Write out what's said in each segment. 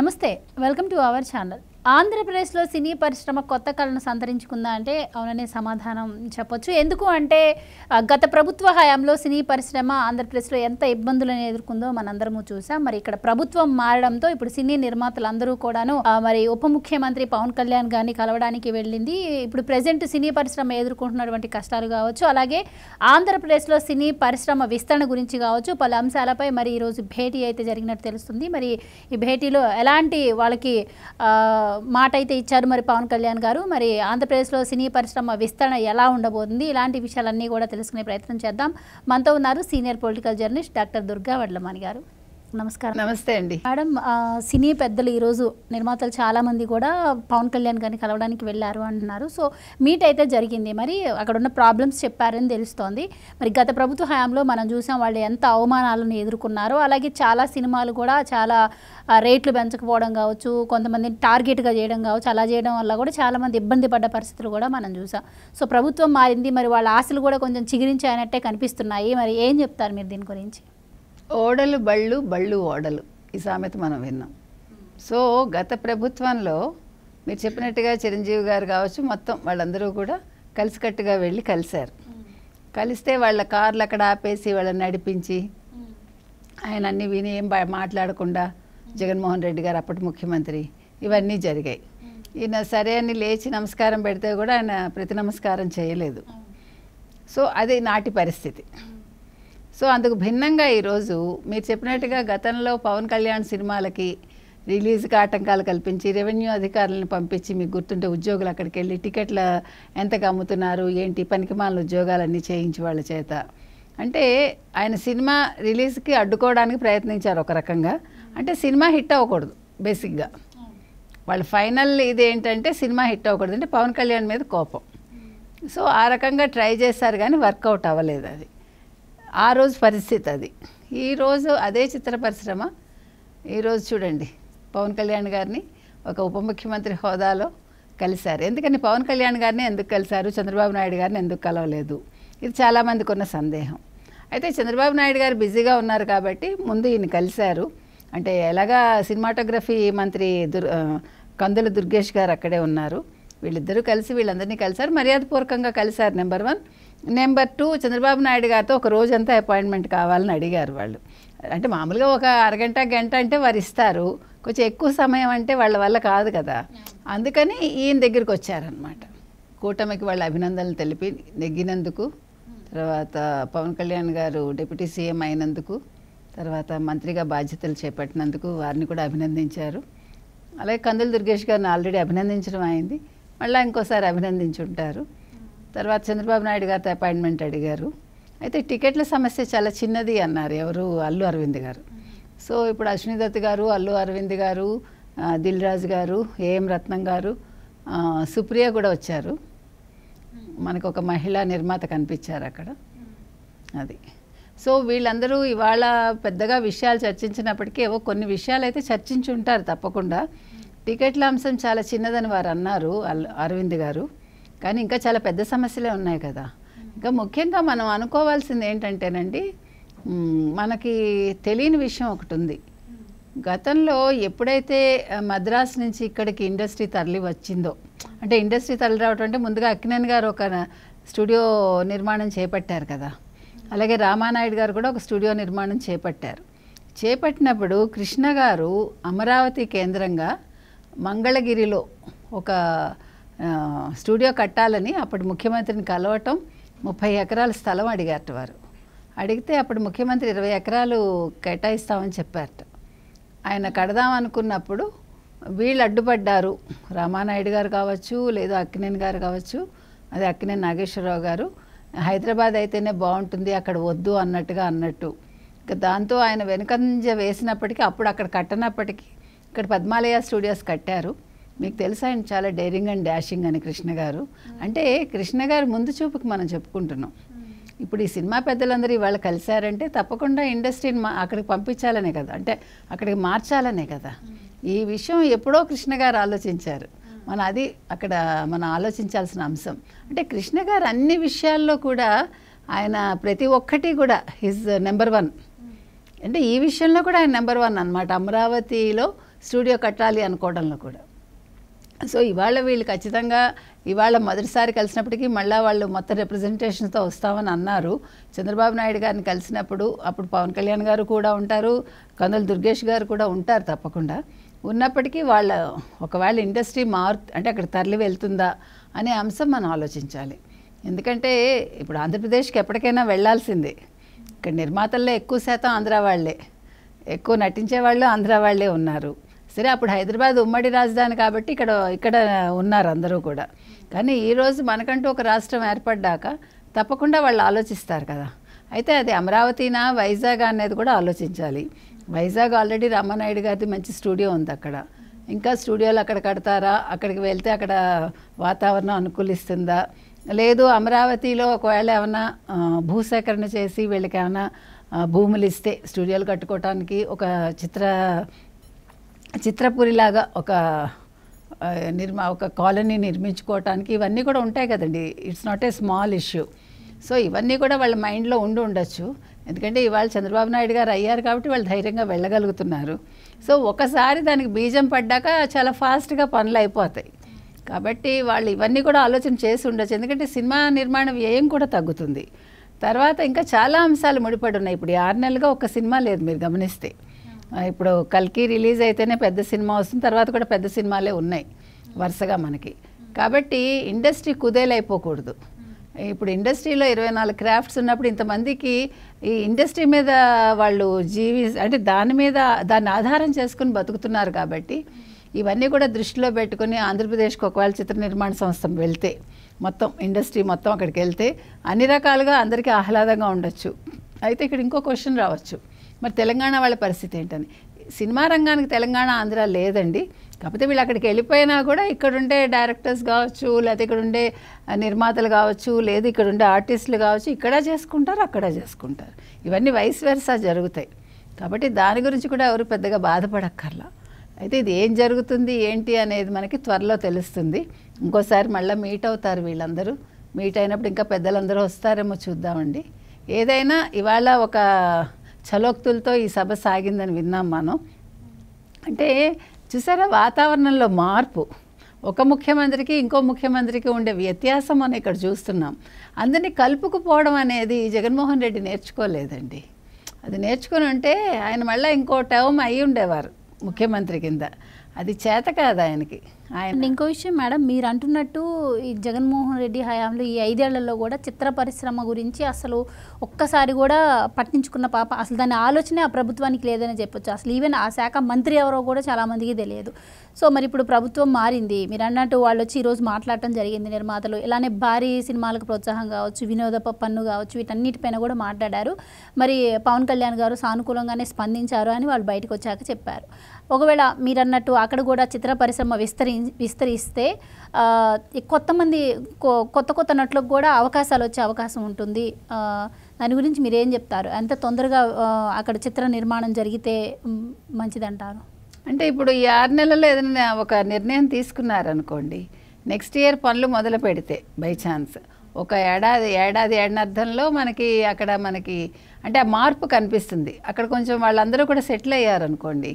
నమస్తే welcome to our channel ఆంధ్రప్రదేశ్లో సినీ పరిశ్రమ కొత్త కళను సంతరించుకుందా అంటే అవుననే సమాధానం చెప్పొచ్చు ఎందుకు అంటే గత ప్రభుత్వ హయాంలో సినీ పరిశ్రమ ఆంధ్రప్రదేశ్లో ఎంత ఇబ్బందులను ఎదుర్కొందో మనందరము చూసాం మరి ఇక్కడ ప్రభుత్వం మారడంతో ఇప్పుడు సినీ నిర్మాతలందరూ కూడాను మరి ఉప ముఖ్యమంత్రి పవన్ కళ్యాణ్ గారిని కలవడానికి వెళ్ళింది ఇప్పుడు ప్రజెంట్ సినీ పరిశ్రమ ఎదుర్కొంటున్నటువంటి కష్టాలు కావచ్చు అలాగే ఆంధ్రప్రదేశ్లో సినీ పరిశ్రమ విస్తరణ గురించి కావచ్చు పలు అంశాలపై మరి ఈరోజు భేటీ అయితే జరిగినట్టు తెలుస్తుంది మరి ఈ భేటీలో ఎలాంటి వాళ్ళకి మాట అయితే ఇచ్చారు మరి పవన్ కళ్యాణ్ గారు మరి ఆంధ్రప్రదేశ్లో సినీ పరిశ్రమ విస్తరణ ఎలా ఉండబోతుంది ఇలాంటి విషయాలన్నీ కూడా తెలుసుకునే ప్రయత్నం చేద్దాం మనతో ఉన్నారు senior political journalist doctor Durga Vadlamani గారు నమస్కారం నమస్తే అండి మేడం సినీ పెద్దలు ఈరోజు నిర్మాతలు చాలా మంది కూడా పవన్ కళ్యాణ్ గారిని కలవడానికి వెళ్ళారు అంటున్నారు సో మీట్ అయితే జరిగింది మరి అక్కడ ఉన్న ప్రాబ్లమ్స్ చెప్పారని తెలుస్తోంది మరి గత ప్రభుత్వ హయాంలో మనం చూసాం వాళ్ళు ఎంత అవమానాలను ఎదుర్కొన్నారో అలాగే చాలా సినిమాలు కూడా చాలా రేట్లు పెంచకపోవడం కావచ్చు కొంతమందిని టార్గెట్గా చేయడం కావచ్చు అలా చేయడం వల్ల కూడా చాలామంది ఇబ్బంది పడ్డ పరిస్థితులు కూడా మనం చూసాం సో ప్రభుత్వం మారింది మరి వాళ్ళ ఆశలు కూడా కొంచెం చిగిరించాయినట్టే కనిపిస్తున్నాయి మరి ఏం చెప్తారు మీరు దీని గురించి ఓడలు బళ్ళు బళ్ళు ఓడలు ఈ సామెత మనం విన్నాం సో గత ప్రభుత్వంలో మీరు చెప్పినట్టుగా చిరంజీవి గారు కావచ్చు మొత్తం వాళ్ళందరూ కూడా కలిసికట్టుగా వెళ్ళి కలిశారు కలిస్తే వాళ్ళ కార్లు అక్కడ ఆపేసి వాళ్ళని నడిపించి ఆయన అన్ని విని ఏం మాట్లాడకుండా జగన్మోహన్ రెడ్డి గారు అప్పటి ముఖ్యమంత్రి ఇవన్నీ జరిగాయి ఈయన సరే అని లేచి నమస్కారం పెడితే కూడా ఆయన ప్రతి నమస్కారం చేయలేదు సో అది నాటి పరిస్థితి సో అందుకు భిన్నంగా ఈరోజు మీరు చెప్పినట్టుగా గతంలో పవన్ కళ్యాణ్ సినిమాలకి రిలీజ్కి ఆటంకాలు కల్పించి రెవెన్యూ అధికారులను పంపించి మీకు గుర్తుంటే ఉద్యోగులు అక్కడికి వెళ్ళి టికెట్ల ఎంతగా అమ్ముతున్నారు ఏంటి పనికిమాలిన ఉద్యోగాలన్నీ చేయించి వాళ్ళ చేత అంటే ఆయన సినిమా రిలీజ్కి అడ్డుకోవడానికి ప్రయత్నించారు ఒక రకంగా అంటే సినిమా హిట్ అవ్వకూడదు బేసిక్గా వాళ్ళ ఫైనల్ ఇది ఏంటంటే సినిమా హిట్ అవ్వకూడదు అంటే పవన్ కళ్యాణ్ మీద కోపం సో ఆ రకంగా ట్రై చేశారు కానీ వర్కౌట్ అవ్వలేదు అది ఆ రోజు పరిస్థితి అది ఈరోజు అదే చిత్ర పరిశ్రమ ఈరోజు చూడండి పవన్ కళ్యాణ్ గారిని ఒక ఉప ముఖ్యమంత్రి హోదాలో కలిశారు ఎందుకని పవన్ కళ్యాణ్ గారిని ఎందుకు కలిశారు చంద్రబాబు నాయుడు గారిని ఎందుకు కలవలేదు ఇది చాలామందికి ఉన్న సందేహం అయితే చంద్రబాబు నాయుడు గారు బిజీగా ఉన్నారు కాబట్టి ముందు ఈయన కలిశారు అంటే ఎలాగా సినిమాటోగ్రఫీ మంత్రి దుర్ కందుల దుర్గేష్ గారు అక్కడే ఉన్నారు వీళ్ళిద్దరూ కలిసి వీళ్ళందరినీ కలిశారు మర్యాదపూర్వకంగా కలిశారు number one number two Chandrababu Naidu గారితో ఒక రోజంతా అపాయింట్మెంట్ కావాలని అడిగారు వాళ్ళు అంటే మామూలుగా ఒక అరగంట గంట అంటే వారు ఇస్తారు కొంచెం ఎక్కువ సమయం అంటే వాళ్ళ వల్ల కాదు కదా అందుకని ఈయన దగ్గరికి వచ్చారనమాట కూటమికి వాళ్ళ అభినందనలు తెలిపి నెగ్గినందుకు తర్వాత పవన్ కళ్యాణ్ గారు డిప్యూటీ సీఎం అయినందుకు తర్వాత మంత్రిగా బాధ్యతలు చేపట్టినందుకు వారిని కూడా అభినందించారు అలాగే కందుల దుర్గేష్ గారిని ఆల్రెడీ అభినందించడం అయింది మళ్ళీ ఇంకోసారి అభినందించుంటారు తర్వాత చంద్రబాబు నాయుడు గారితో అపాయింట్మెంట్ అడిగారు అయితే టికెట్ల సమస్య చాలా చిన్నది అన్నారు ఎవరు అల్లు అరవింద్ గారు సో ఇప్పుడు అశ్విని దత్ గారు అల్లు అరవింద్ గారు దిల్ రాజు గారు ఏఎం రత్నం గారు సుప్రియ కూడా వచ్చారు మనకు ఒక మహిళా నిర్మాత కనిపించారు అక్కడ అది సో వీళ్ళందరూ ఇవాళ పెద్దగా విషయాలు చర్చించినప్పటికీ ఏవో కొన్ని విషయాలు అయితే చర్చించి ఉంటారు తప్పకుండా టికెట్ల అంశం చాలా చిన్నదని వారు అన్నారు అరవింద్ గారు కానీ ఇంకా చాలా పెద్ద సమస్యలే ఉన్నాయి కదా ఇంకా ముఖ్యంగా మనం అనుకోవాల్సింది ఏంటంటేనండి మనకి తెలియని విషయం ఒకటి ఉంది గతంలో ఎప్పుడైతే మద్రాసు నుంచి ఇక్కడికి ఇండస్ట్రీ తరలి వచ్చిందో అంటే ఇండస్ట్రీ తరలి రావటం అంటే ముందుగా అక్కినేని గారు ఒక స్టూడియో నిర్మాణం చేపట్టారు కదా అలాగే రామానాయుడు గారు కూడా ఒక స్టూడియో నిర్మాణం చేపట్టారు చేపట్టినప్పుడు కృష్ణ గారు అమరావతి కేంద్రంగా మంగళగిరిలో ఒక స్టూడియో కట్టాలని అప్పుడు ముఖ్యమంత్రిని కలవటం ముప్పై ఎకరాల స్థలం అడిగారట వారు అడిగితే అప్పుడు ముఖ్యమంత్రి ఇరవై ఎకరాలు కేటాయిస్తామని చెప్పారట ఆయన కడదాం అనుకున్నప్పుడు వీళ్ళు అడ్డుపడ్డారు రామానాయుడు గారు కావచ్చు లేదా అక్కినేని గారు కావచ్చు అది అక్కినేని నాగేశ్వరరావు గారు హైదరాబాద్ అయితేనే బాగుంటుంది అక్కడ వద్దు అన్నట్టుగా అన్నట్టు దాంతో ఆయన వెనుకంజ వేసినప్పటికీ అప్పుడు అక్కడ కట్టనప్పటికీ ఇక్కడ పద్మాలయ స్టూడియోస్ కట్టారు మీకు తెలుసా ఆయన చాలా డైరింగ్ అండ్ డాషింగ్ అని కృష్ణ గారు అంటే కృష్ణ గారు ముందు చూపుకి మనం చెప్పుకుంటున్నాం ఇప్పుడు ఈ సినిమా పెద్దలందరూ ఇవాళ కలిశారంటే తప్పకుండా ఇండస్ట్రీని మా అక్కడికి పంపించాలనే కదా అంటే అక్కడికి మార్చాలనే కదా ఈ విషయం ఎప్పుడో కృష్ణ గారు ఆలోచించారు మన అది అక్కడ మనం ఆలోచించాల్సిన అంశం అంటే కృష్ణ గారు అన్ని విషయాల్లో కూడా ఆయన ప్రతి ఒక్కటి కూడా హిజ్ నెంబర్ వన్ అంటే ఈ విషయంలో కూడా ఆయన నెంబర్ వన్ అనమాట అమరావతిలో స్టూడియో కట్టాలి అనుకోవడంలో కూడా సో ఇవాళ వీళ్ళు ఖచ్చితంగా ఇవాళ మొదటిసారి కలిసినప్పటికీ మళ్ళీ వాళ్ళు మొత్తం రిప్రజెంటేషన్తో వస్తామని అన్నారు చంద్రబాబు నాయుడు గారిని కలిసినప్పుడు అప్పుడు పవన్ కళ్యాణ్ గారు కూడా ఉంటారు కందుల దుర్గేష్ గారు కూడా ఉంటారు తప్పకుండా ఉన్నప్పటికీ వాళ్ళ ఒకవేళ ఇండస్ట్రీ మారు అంటే అక్కడ తరలి వెళ్తుందా అనే అంశం మనం ఆలోచించాలి ఎందుకంటే ఇప్పుడు ఆంధ్రప్రదేశ్కి ఎప్పటికైనా వెళ్లాల్సిందే ఇక్కడ నిర్మాతల్లో ఎక్కువ శాతం ఆంధ్ర వాళ్లే ఎక్కువ నటించే వాళ్ళు ఆంధ్ర వాళ్లే ఉన్నారు సరే అప్పుడు హైదరాబాద్ ఉమ్మడి రాజధాని కాబట్టి ఇక్కడ ఇక్కడ ఉన్నారు అందరూ కూడా కానీ ఈరోజు మనకంటూ ఒక రాష్ట్రం ఏర్పడ్డాక తప్పకుండా వాళ్ళు ఆలోచిస్తారు కదా అయితే అది అమరావతినా వైజాగ్ అనేది కూడా ఆలోచించాలి వైజాగ్ ఆల్రెడీ రామానాయుడు గారిది మంచి స్టూడియో ఉంది అక్కడ ఇంకా స్టూడియోలు అక్కడ కడతారా అక్కడికి వెళ్తే అక్కడ వాతావరణం అనుకూలిస్తుందా లేదు అమరావతిలో ఒకవేళ ఏమైనా భూసేకరణ చేసి వీళ్ళకి ఏమైనా భూములు ఇస్తే స్టూడియోలు కట్టుకోవటానికి ఒక చిత్ర చిత్రపురిలాగా ఒక నిర్మా ఒక కాలనీ నిర్మించుకోవటానికి ఇవన్నీ కూడా ఉంటాయి కదండి it's not a small issue so ఇవన్నీ కూడా వాళ్ళ మైండ్లో ఉండి ఉండొచ్చు ఎందుకంటే ఇవాళ చంద్రబాబు నాయుడు గారు అయ్యారు కాబట్టి వాళ్ళు ధైర్యంగా వెళ్ళగలుగుతున్నారు సో ఒకసారి దానికి బీజం పడ్డాక చాలా ఫాస్ట్గా పనులు అయిపోతాయి కాబట్టి వాళ్ళు ఇవన్నీ కూడా ఆలోచన చేసి ఉండొచ్చు ఎందుకంటే సినిమా నిర్మాణ వ్యయం కూడా తగ్గుతుంది తర్వాత ఇంకా చాలా అంశాలు ముడిపడి ఉన్నాయి ఇప్పుడు ఆరు నెలలుగా ఒక సినిమా లేదు మీరు గమనిస్తే ఇప్పుడు కల్కి రిలీజ్ అయితేనే పెద్ద సినిమా వస్తుంది తర్వాత కూడా పెద్ద సినిమాలే ఉన్నాయి వరుసగా మనకి కాబట్టి ఇండస్ట్రీ కుదేలైపోకూడదు ఇప్పుడు ఇండస్ట్రీలో ఇరవై నాలుగు క్రాఫ్ట్స్ ఉన్నప్పుడు ఇంతమందికి ఈ ఇండస్ట్రీ మీద వాళ్ళు జీవి అంటే దాని మీద దాన్ని ఆధారం చేసుకుని బతుకుతున్నారు కాబట్టి ఇవన్నీ కూడా దృష్టిలో పెట్టుకుని ఆంధ్రప్రదేశ్కి ఒకవేళ చిత్ర నిర్మాణ సంస్థ వెళ్తే మొత్తం ఇండస్ట్రీ మొత్తం అక్కడికి వెళ్తే అన్ని రకాలుగా అందరికీ ఆహ్లాదంగా ఉండొచ్చు అయితే ఇక్కడ ఇంకో క్వశ్చన్ రావచ్చు మరి తెలంగాణ వాళ్ళ పరిస్థితి ఏంటని సినిమా రంగానికి తెలంగాణ ఆంధ్ర లేదండి కాకపోతే వీళ్ళు అక్కడికి వెళ్ళిపోయినా కూడా ఇక్కడుండే డైరెక్టర్స్ కావచ్చు లేకపోతే ఉండే నిర్మాతలు కావచ్చు లేదు ఇక్కడ ఉండే ఆర్టిస్టులు కావచ్చు ఇక్కడ చేసుకుంటారు అక్కడ చేసుకుంటారు ఇవన్నీ వైస్ వెర్సా జరుగుతాయి కాబట్టి దాని గురించి కూడా ఎవరు పెద్దగా బాధపడక్కర్లా అయితే ఇది ఏం జరుగుతుంది ఏంటి అనేది మనకి త్వరలో తెలుస్తుంది ఇంకోసారి మళ్ళీ మీట్ అవుతారు వీళ్ళందరూ మీట్ అయినప్పుడు ఇంకా పెద్దలందరూ వస్తారేమో చూద్దామండి ఏదైనా ఇవాళ ఒక చలోక్తులతో ఈ సభ సాగిందని విన్నాం మనం అంటే చూసారా వాతావరణంలో మార్పు ఒక ముఖ్యమంత్రికి ఇంకో ముఖ్యమంత్రికి ఉండే వ్యత్యాసం మనం ఇక్కడ చూస్తున్నాం అందరినీ కలుపుకుపోవడం అనేది జగన్మోహన్ రెడ్డి నేర్చుకోలేదండి అది నేర్చుకుని ఉంటే ఆయన మళ్ళీ ఇంకో టర్మ్ అయి ఉండేవారు ముఖ్యమంత్రి కింద అది చేత కాదు ఆయనకి ఆయన ఇంకో విషయం మేడం మీరు అంటున్నట్టు ఈ జగన్మోహన్ రెడ్డి హయాంలో ఈ ఐదేళ్లలో కూడా చిత్ర పరిశ్రమ గురించి అసలు ఒక్కసారి కూడా పట్టించుకున్న పాప అసలు దాని ఆలోచనే ఆ ప్రభుత్వానికి లేదని చెప్పొచ్చు అసలు ఈవెన్ ఆ శాఖ మంత్రి ఎవరో కూడా చాలామందికి తెలియదు సో మరి ఇప్పుడు ప్రభుత్వం మారింది మీరు అన్నట్టు వాళ్ళు వచ్చి ఈరోజు మాట్లాడటం జరిగింది నిర్మాతలు ఇలానే భారీ సినిమాలకు ప్రోత్సాహం కావచ్చు వినోద పన్ను కావచ్చు వీటన్నిటిపైన కూడా మాట్లాడారు మరి పవన్ కళ్యాణ్ గారు సానుకూలంగానే స్పందించారు అని వాళ్ళు బయటకు వచ్చాక చెప్పారు ఒకవేళ మీరన్నట్టు అక్కడ కూడా చిత్ర పరిశ్రమ విస్తరి విస్తరిస్తే కొత్త మంది కొత్త కొత్త నటులకు కూడా అవకాశాలు వచ్చే అవకాశం ఉంటుంది దాని గురించి మీరు ఏం చెప్తారు ఎంత తొందరగా అక్కడ చిత్ర నిర్మాణం జరిగితే మంచిదంటారు అంటే ఇప్పుడు ఈ ఆరు నెలల్లో ఏదైనా ఒక నిర్ణయం తీసుకున్నారనుకోండి నెక్స్ట్ ఇయర్ పనులు మొదలు పెడితే బై ఛాన్స్ ఒక ఏడాది ఏడాది ఏడనర్థంలో మనకి అక్కడ మనకి అంటే ఆ మార్పు కనిపిస్తుంది అక్కడ కొంచెం వాళ్ళందరూ కూడా సెటిల్ అయ్యారనుకోండి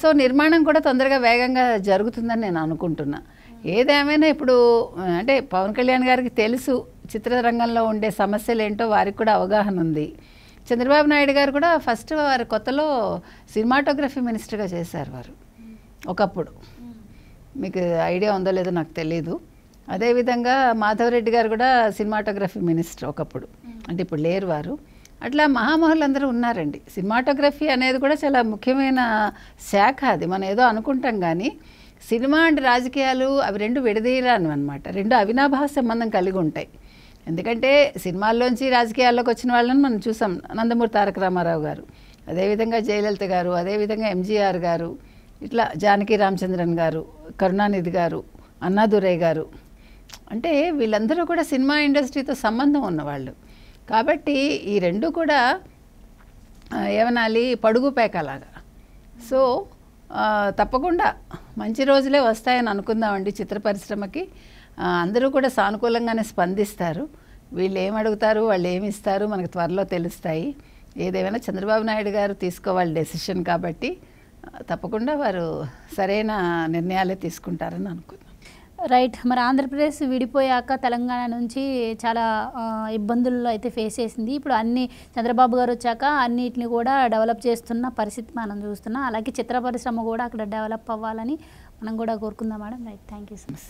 సో నిర్మాణం కూడా తొందరగా వేగంగా జరుగుతుందని నేను అనుకుంటున్నా ఏదేమైనా ఇప్పుడు అంటే పవన్ కళ్యాణ్ గారికి తెలుసు చిత్రరంగంలో ఉండే సమస్యలు ఏంటో వారికి కూడా అవగాహన ఉంది చంద్రబాబు నాయుడు గారు కూడా ఫస్ట్ వారి కొత్తలో సినిమాటోగ్రఫీ మినిస్టర్గా చేశారు వారు ఒకప్పుడు మీకు ఐడియా ఉందో లేదో నాకు తెలియదు అదేవిధంగా మాధవరెడ్డి గారు కూడా సినిమాటోగ్రఫీ మినిస్టర్ ఒకప్పుడు అంటే ఇప్పుడు లేరు వారు అట్లా మహామహులందరూ ఉన్నారండి సినిమాటోగ్రఫీ అనేది కూడా చాలా ముఖ్యమైన శాఖ అది మనం ఏదో అనుకుంటాం కానీ సినిమా అండ్ రాజకీయాలు అవి రెండు విడదీయరాను అనమాట రెండు అవినాభావ సంబంధం కలిగి ఉంటాయి ఎందుకంటే సినిమాల్లోంచి రాజకీయాల్లోకి వచ్చిన వాళ్ళని మనం చూసాం నందమూరి తారక రామారావు గారు అదేవిధంగా జయలలిత గారు అదేవిధంగా ఎంజీఆర్ గారు ఇట్లా జానకి రామచంద్రన్ గారు కరుణానిధి గారు అన్నాదురై గారు అంటే వీళ్ళందరూ కూడా సినిమా ఇండస్ట్రీతో సంబంధం ఉన్నవాళ్ళు కాబట్టి ఈ రెండు కూడా ఏమనాలి పడుగు పేకలాగా సో తప్పకుండా మంచి రోజులే వస్తాయని అనుకుందామండి చిత్ర పరిశ్రమకి అందరూ కూడా సానుకూలంగానే స్పందిస్తారు వీళ్ళు ఏమడుగుతారు అడుగుతారు వాళ్ళు ఏమి ఇస్తారు మనకు త్వరలో తెలుస్తాయి ఏదేమైనా చంద్రబాబు నాయుడు గారు తీసుకోవాలి డెసిషన్ కాబట్టి తప్పకుండా వారు సరైన నిర్ణయాలే తీసుకుంటారని అనుకుందాం రైట్ మరి ఆంధ్రప్రదేశ్ విడిపోయాక తెలంగాణ నుంచి చాలా ఇబ్బందుల్లో అయితే ఫేస్ చేసింది ఇప్పుడు అన్ని చంద్రబాబు గారు వచ్చాక అన్నిటిని కూడా డెవలప్ చేస్తున్న పరిస్థితి మనం చూస్తున్నాం అలాగే చిత్ర పరిశ్రమ కూడా అక్కడ డెవలప్ అవ్వాలని మనం కూడా కోరుకుందాం madam right thank you so much